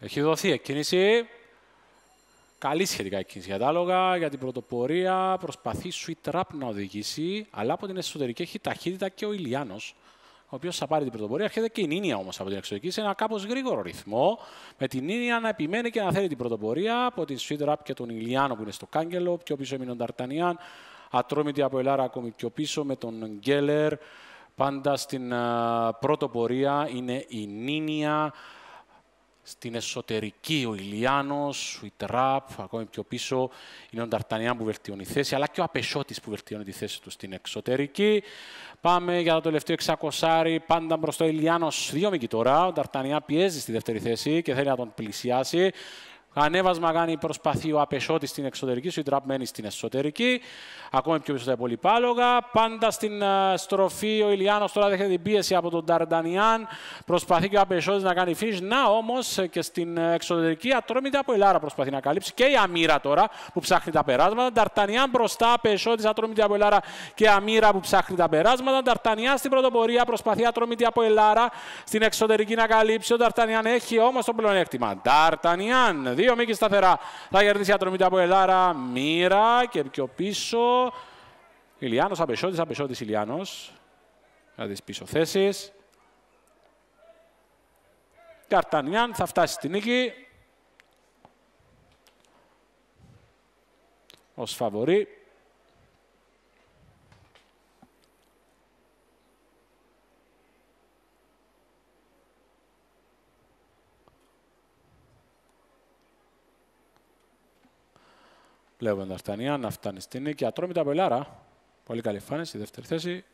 Έχει δοθεί εκκίνηση. Καλή σχετικά εκκίνηση για τα άλογα, για την πρωτοπορία. Προσπαθεί η trap να οδηγήσει, αλλά από την εσωτερική έχει ταχύτητα και ο Ηλιάνο, ο οποίος θα πάρει την πρωτοπορία. Έρχεται και η Νίνια όμως από την εξωτερική σε ένα κάπως γρήγορο ρυθμό. Με την Νίνια να επιμένει και να θέλει την πρωτοπορία από την sweet trap και τον Ηλιάνο που είναι στο κάγκελο. Πιο πίσω έμεινε ο Νταρτανιάν. Ατρόμητη από Ελλάδα ακόμη πιο πίσω με τον Γκέλερ. Πάντα στην ε, πρωτοπορία είναι η Νίνια στην εσωτερική ο Ηλιάνο, ο Ιτραπ, ακόμη πιο πίσω είναι ο Νταρτανιάν που βελτιώνει θέση, αλλά και ο Απεσότης που βελτιώνει τη θέση του στην εξωτερική. Πάμε για το τελευταίο εξακοσάρι, πάντα μπροστά ο Ηλιάνο, δύο μήκη τώρα. Ο Νταρτανιάν πιέζει στη δεύτερη θέση και θέλει να τον πλησιάσει. Ανέβασμα κάνει προσπαθεί ο απεσότη στην εξωτερική σου, η στην εσωτερική. Ακόμα πιο πίσω τα υπολοιπάλογα. Πάντα στην ε, στροφή ο Ηλιάνος τώρα δέχεται την πίεση από τον Ταρντανιάν. Προσπαθεί και ο απεσότη να κάνει φύση. Να όμως ε, και στην ε, εξωτερική ατρόμητα από η προσπαθεί να καλύψει. Και η Αμύρα τώρα που ψάχνει τα περάσματα. Ταρτανιάν μπροστά, απεσότη ατρόμητα από η Λάρα και Αμύρα που ψάχνει τα περάσματα. Ταρτανιάν στην πρωτοπορία προσπαθεί ατρόμητα από η στην εξωτερική να καλύψει. Ο Ταρτανιάν έχει όμως το πλεονέκτημα. Ταρτανιάν, δύο Δύο μήκη σταθερά. Θα κερδίσει η ατρομή από Ελλάρα. Μοίρα και πιο πίσω. Ηλιάνος Απεσότη, Απεσότη Ηλιάνος. Θα δεις πίσω θέσεις. Καρτανιάν θα φτάσει στην νίκη. Ως φαβορή Βλέπουμε τα Αρτανιάν να φτάνει στην νίκη. Ατρόμητα πελάρα. Πολύ καλή φάνηση. Δεύτερη θέση.